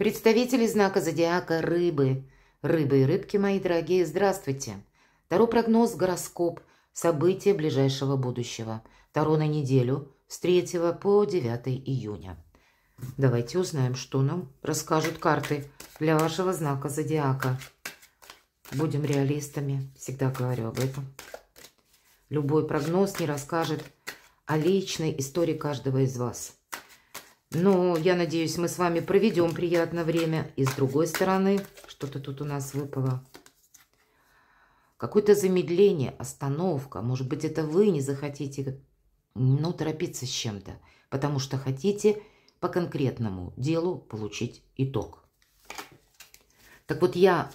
Представители знака зодиака рыбы. Рыбы и рыбки, мои дорогие, здравствуйте. Таро прогноз, гороскоп, события ближайшего будущего. Таро на неделю с 3 по 9 июня. Давайте узнаем, что нам расскажут карты для вашего знака зодиака. Будем реалистами, всегда говорю об этом. Любой прогноз не расскажет о личной истории каждого из вас – ну, я надеюсь, мы с вами проведем приятное время. И с другой стороны, что-то тут у нас выпало. Какое-то замедление, остановка. Может быть, это вы не захотите, ну, торопиться с чем-то. Потому что хотите по конкретному делу получить итог. Так вот, я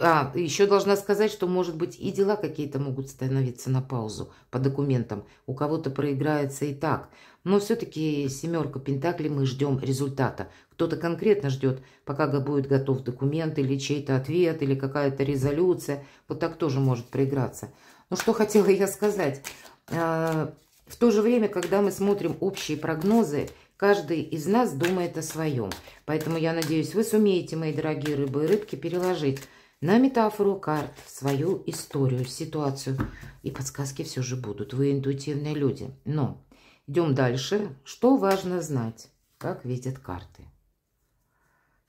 а, еще должна сказать, что, может быть, и дела какие-то могут становиться на паузу по документам. У кого-то проиграется и так. Но все-таки семерка Пентакли мы ждем результата. Кто-то конкретно ждет, пока будет готов документ или чей-то ответ, или какая-то резолюция. Вот так тоже может проиграться. Но что хотела я сказать. А, в то же время, когда мы смотрим общие прогнозы, каждый из нас думает о своем. Поэтому я надеюсь, вы сумеете, мои дорогие рыбы и рыбки, переложить на метафору карт, свою историю, ситуацию. И подсказки все же будут. Вы интуитивные люди. Но идем дальше. Что важно знать, как видят карты?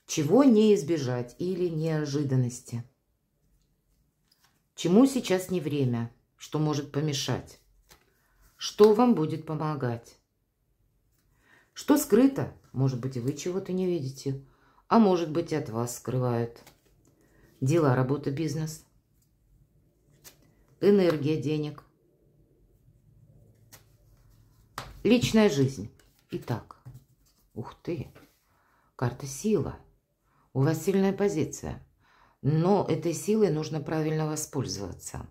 Чего не избежать или неожиданности? Чему сейчас не время? Что может помешать? Что вам будет помогать? Что скрыто? Может быть, и вы чего-то не видите, а может быть, от вас скрывают. Дела, работа, бизнес. Энергия денег. Личная жизнь. Итак, ух ты, карта сила. У вас сильная позиция, но этой силой нужно правильно воспользоваться.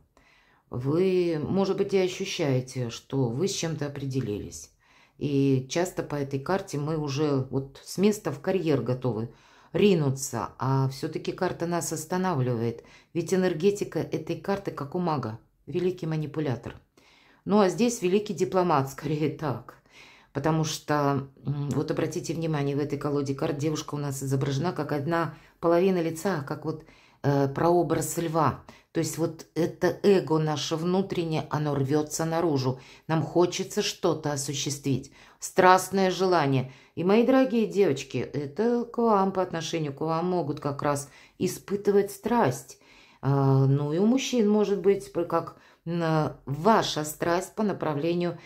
Вы, может быть, и ощущаете, что вы с чем-то определились. И часто по этой карте мы уже вот с места в карьер готовы ринутся, а все-таки карта нас останавливает, ведь энергетика этой карты как у мага, великий манипулятор. Ну а здесь великий дипломат, скорее так. Потому что, вот обратите внимание, в этой колоде карт девушка у нас изображена как одна половина лица, как вот э, прообраз льва – то есть вот это эго наше внутреннее, оно рвется наружу. Нам хочется что-то осуществить. Страстное желание. И, мои дорогие девочки, это к вам по отношению к вам могут как раз испытывать страсть. А, ну и у мужчин может быть как ваша страсть по направлению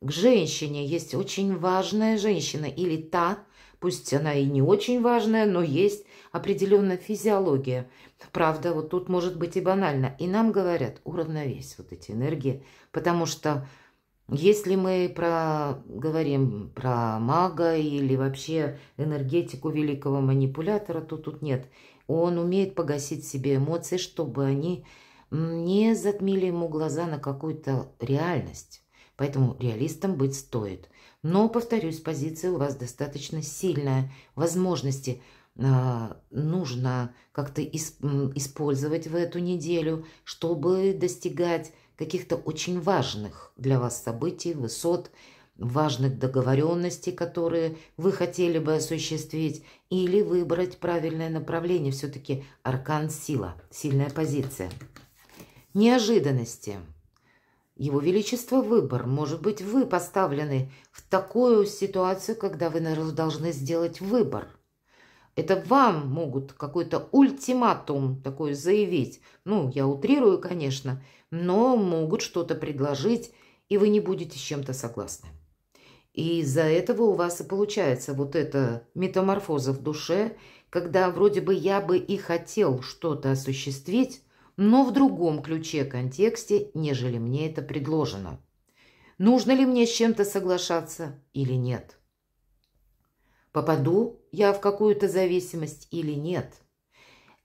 к женщине. Есть очень важная женщина или та, пусть она и не очень важная, но есть определенная физиология. Правда, вот тут может быть и банально. И нам говорят, уравновесь вот эти энергии, потому что если мы про, говорим про мага или вообще энергетику великого манипулятора, то тут нет. Он умеет погасить себе эмоции, чтобы они не затмили ему глаза на какую-то реальность. Поэтому реалистом быть стоит. Но, повторюсь, позиция у вас достаточно сильная. Возможности – а, нужно как-то использовать в эту неделю, чтобы достигать каких-то очень важных для вас событий, высот, важных договоренностей, которые вы хотели бы осуществить, или выбрать правильное направление. Все-таки аркан сила, сильная позиция. Неожиданности. Его Величество выбор. Может быть, вы поставлены в такую ситуацию, когда вы должны сделать выбор – это вам могут какой-то ультиматум такой заявить. Ну, я утрирую, конечно, но могут что-то предложить, и вы не будете с чем-то согласны. И из-за этого у вас и получается вот эта метаморфоза в душе, когда вроде бы я бы и хотел что-то осуществить, но в другом ключе контексте, нежели мне это предложено. Нужно ли мне с чем-то соглашаться или нет? Попаду я в какую-то зависимость или нет?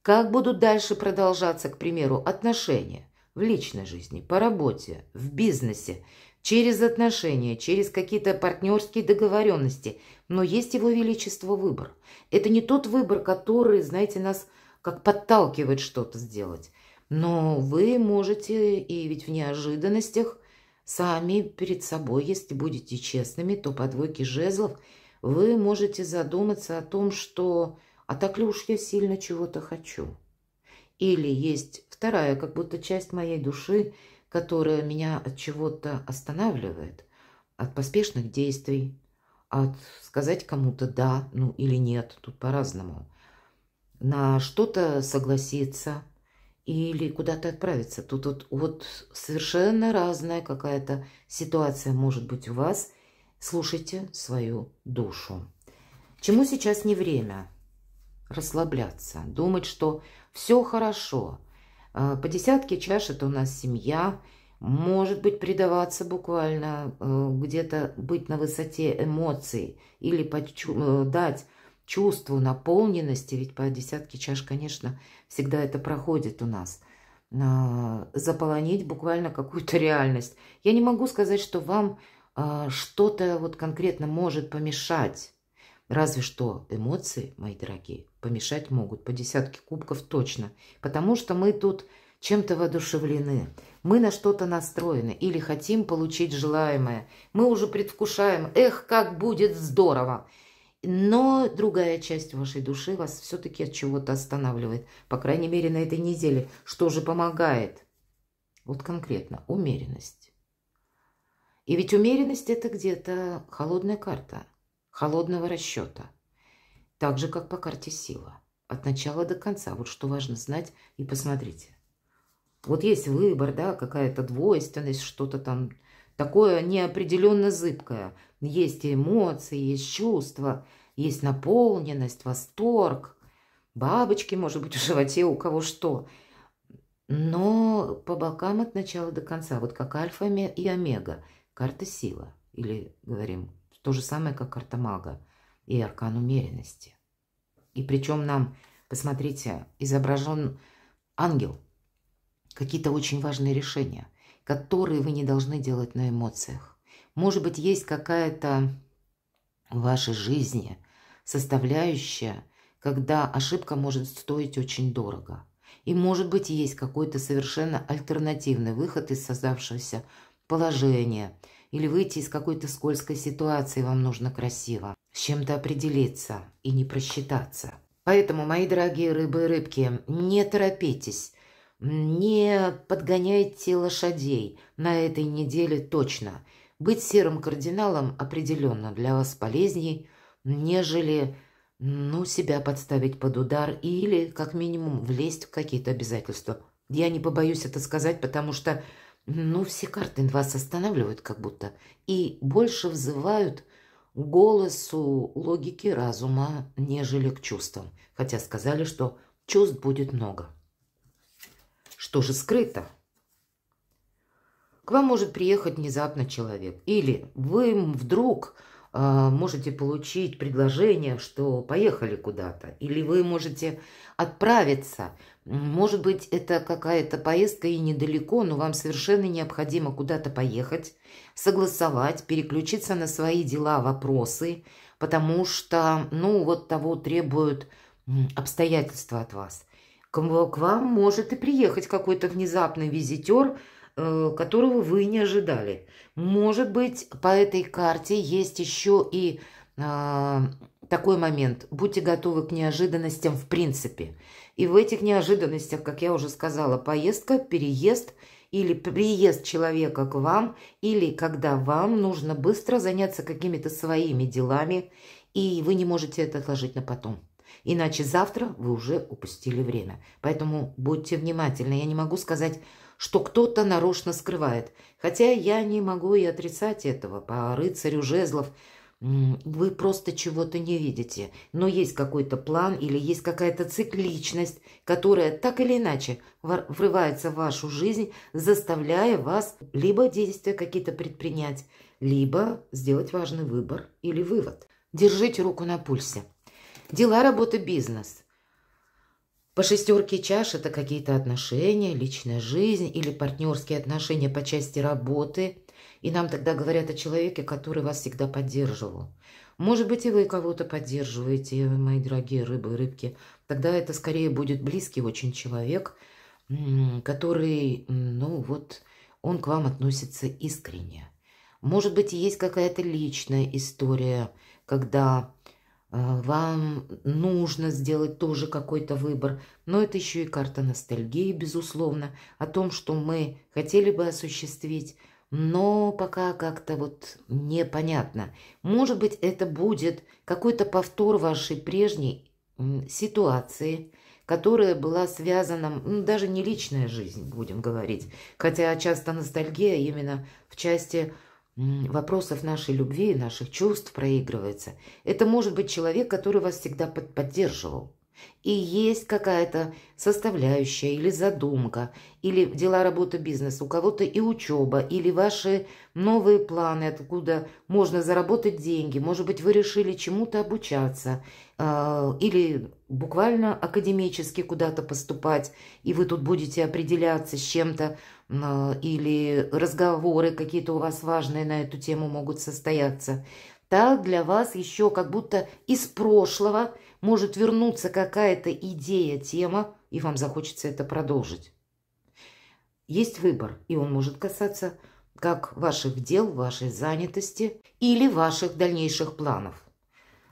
Как будут дальше продолжаться, к примеру, отношения в личной жизни, по работе, в бизнесе, через отношения, через какие-то партнерские договоренности. Но есть его величество выбор. Это не тот выбор, который, знаете, нас как подталкивает что-то сделать. Но вы можете, и ведь в неожиданностях, сами перед собой, если будете честными, то по двойке жезлов – вы можете задуматься о том, что «а так ли уж я сильно чего-то хочу?» Или есть вторая, как будто часть моей души, которая меня от чего-то останавливает, от поспешных действий, от сказать кому-то «да», ну или «нет», тут по-разному, на что-то согласиться или куда-то отправиться. Тут вот, вот совершенно разная какая-то ситуация может быть у вас – Слушайте свою душу. Чему сейчас не время? Расслабляться, думать, что все хорошо. А, по десятке чаш это у нас семья, может быть, предаваться буквально, а, где-то быть на высоте эмоций или почу- а, дать чувству наполненности, ведь по десятке чаш, конечно, всегда это проходит у нас, заполонить буквально какую-то реальность. Я не могу сказать, что вам а, что-то вот конкретно может помешать. Разве что эмоции, мои дорогие, помешать могут по десятке кубков точно. Потому что мы тут чем-то воодушевлены. Мы на что-то настроены или хотим получить желаемое. Мы уже предвкушаем, эх, как будет здорово. Но другая часть вашей души вас все-таки от чего-то останавливает. По крайней мере, на этой неделе. Что же помогает? Вот конкретно, умеренность. И ведь умеренность – это где-то холодная карта, холодного расчета. Так же, как по карте сила. От начала до конца. Вот что важно знать и посмотрите. Вот есть выбор, да, какая-то двойственность, что-то там такое неопределенно зыбкое. Есть эмоции, есть чувства, есть наполненность, восторг. Бабочки, может быть, в животе у кого что. Но по бокам от начала до конца, вот как альфа и омега – Карта сила, или, говорим, то же самое, как карта мага и аркан умеренности. И причем нам, посмотрите, изображен ангел. Какие-то очень важные решения, которые вы не должны делать на эмоциях. Может быть, есть какая-то в вашей жизни составляющая, когда ошибка может стоить очень дорого. И, может быть, есть какой-то совершенно альтернативный выход из создавшегося положение или выйти из какой-то скользкой ситуации вам нужно красиво, с чем-то определиться и не просчитаться. Поэтому, мои дорогие рыбы и рыбки, не торопитесь, не подгоняйте лошадей на этой неделе точно. Быть серым кардиналом определенно для вас полезней, нежели ну, себя подставить под удар или, как минимум, влезть в какие-то обязательства. Я не побоюсь это сказать, потому что но ну, все карты вас останавливают как будто и больше взывают голосу логики разума, нежели к чувствам. Хотя сказали, что чувств будет много. Что же скрыто? К вам может приехать внезапно человек. Или вы вдруг а, можете получить предложение, что поехали куда-то, или вы можете отправиться. Может быть, это какая-то поездка и недалеко, но вам совершенно необходимо куда-то поехать, согласовать, переключиться на свои дела, вопросы, потому что, ну, вот того требуют обстоятельства от вас. К вам может и приехать какой-то внезапный визитер – Э, которого вы не ожидали. Может быть, по этой карте есть еще и э, такой момент. Будьте готовы к неожиданностям в принципе. И в этих неожиданностях, как я уже сказала, поездка, переезд или приезд человека к вам, или когда вам нужно быстро заняться какими-то своими делами, и вы не можете это отложить на потом. Иначе завтра вы уже упустили время. Поэтому будьте внимательны. Я не могу сказать что кто-то нарочно скрывает. Хотя я не могу и отрицать этого. По рыцарю жезлов вы просто чего-то не видите. Но есть какой-то план или есть какая-то цикличность, которая так или иначе врывается в вашу жизнь, заставляя вас либо действия какие-то предпринять, либо сделать важный выбор или вывод. Держите руку на пульсе. Дела, работа, бизнес. По шестерке чаш это какие-то отношения, личная жизнь или партнерские отношения по части работы. И нам тогда говорят о человеке, который вас всегда поддерживал. Может быть, и вы кого-то поддерживаете, мои дорогие рыбы и рыбки. Тогда это скорее будет близкий очень человек, который, ну вот, он к вам относится искренне. Может быть, есть какая-то личная история, когда а, вам нужно сделать тоже какой-то выбор, но это еще и карта ностальгии, безусловно, о том, что мы хотели бы осуществить, но пока как-то вот непонятно. Может быть, это будет какой-то повтор вашей прежней ситуации, которая была связана, ну, даже не личная жизнь, будем говорить, хотя часто ностальгия именно в части вопросов нашей любви и наших чувств проигрывается. Это может быть человек, который вас всегда под поддерживал. И есть какая-то составляющая или задумка, или дела работы бизнеса, у кого-то и учеба, или ваши новые планы, откуда можно заработать деньги. Может быть, вы решили чему-то обучаться, э, или буквально академически куда-то поступать, и вы тут будете определяться с чем-то или разговоры какие-то у вас важные на эту тему могут состояться, так для вас еще как будто из прошлого может вернуться какая-то идея, тема, и вам захочется это продолжить. Есть выбор, и он может касаться как ваших дел, вашей занятости или ваших дальнейших планов.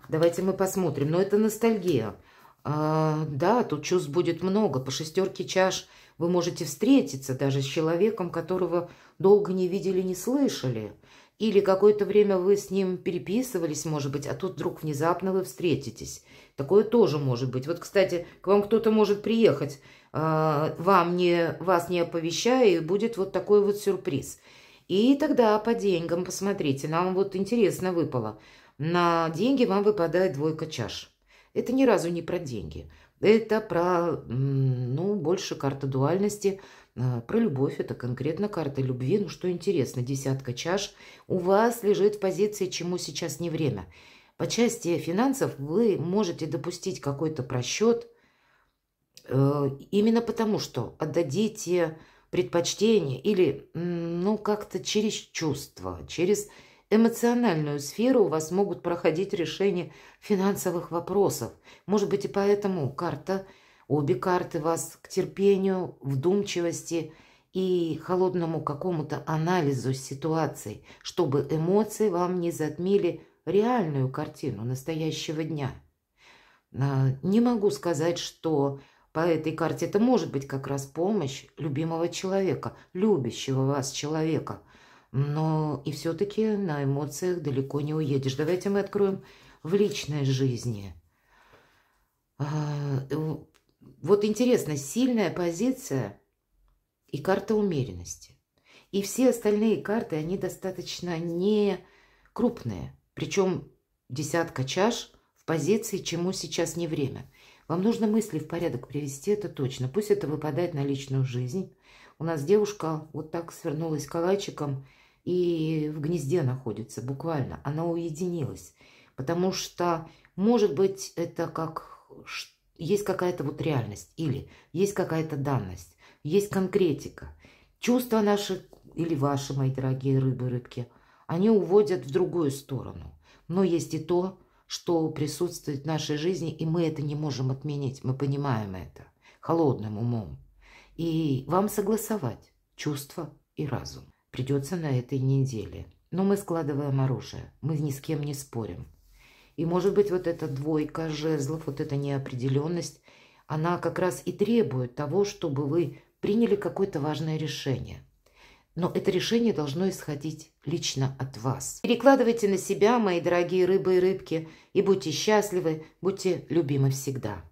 Давайте мы посмотрим. Но это ностальгия. А, да, тут чувств будет много. По шестерке чаш вы можете встретиться даже с человеком, которого долго не видели, не слышали. Или какое-то время вы с ним переписывались, может быть, а тут вдруг внезапно вы встретитесь. Такое тоже может быть. Вот, кстати, к вам кто-то может приехать, а, вам не, вас не оповещая, и будет вот такой вот сюрприз. И тогда по деньгам посмотрите. Нам вот интересно выпало. На деньги вам выпадает двойка чаш. Это ни разу не про деньги. Это про, ну, больше карта дуальности, а, про любовь. Это конкретно карта любви. Ну, что интересно, десятка чаш у вас лежит в позиции, чему сейчас не время. По части финансов вы можете допустить какой-то просчет, э, именно потому что отдадите предпочтение или, ну, как-то через чувство, через эмоциональную сферу у вас могут проходить решения финансовых вопросов. Может быть и поэтому карта, обе карты вас к терпению, вдумчивости и холодному какому-то анализу ситуации, чтобы эмоции вам не затмили реальную картину настоящего дня. А, не могу сказать, что по этой карте это может быть как раз помощь любимого человека, любящего вас человека – но и все-таки на эмоциях далеко не уедешь. Давайте мы откроем в личной жизни. А, вот интересно, сильная позиция и карта умеренности. И все остальные карты, они достаточно не крупные. Причем десятка чаш в позиции, чему сейчас не время. Вам нужно мысли в порядок привести, это точно. Пусть это выпадает на личную жизнь. У нас девушка вот так свернулась калачиком – и в гнезде находится, буквально. Она уединилась. Потому что, может быть, это как есть какая-то вот реальность или есть какая-то данность, есть конкретика. Чувства наши или ваши, мои дорогие рыбы, рыбки, они уводят в другую сторону. Но есть и то, что присутствует в нашей жизни, и мы это не можем отменить. Мы понимаем это холодным умом. И вам согласовать чувства и разум придется на этой неделе. Но мы складываем оружие, мы ни с кем не спорим. И, может быть, вот эта двойка жезлов, вот эта неопределенность, она как раз и требует того, чтобы вы приняли какое-то важное решение. Но это решение должно исходить лично от вас. Перекладывайте на себя, мои дорогие рыбы и рыбки, и будьте счастливы, будьте любимы всегда.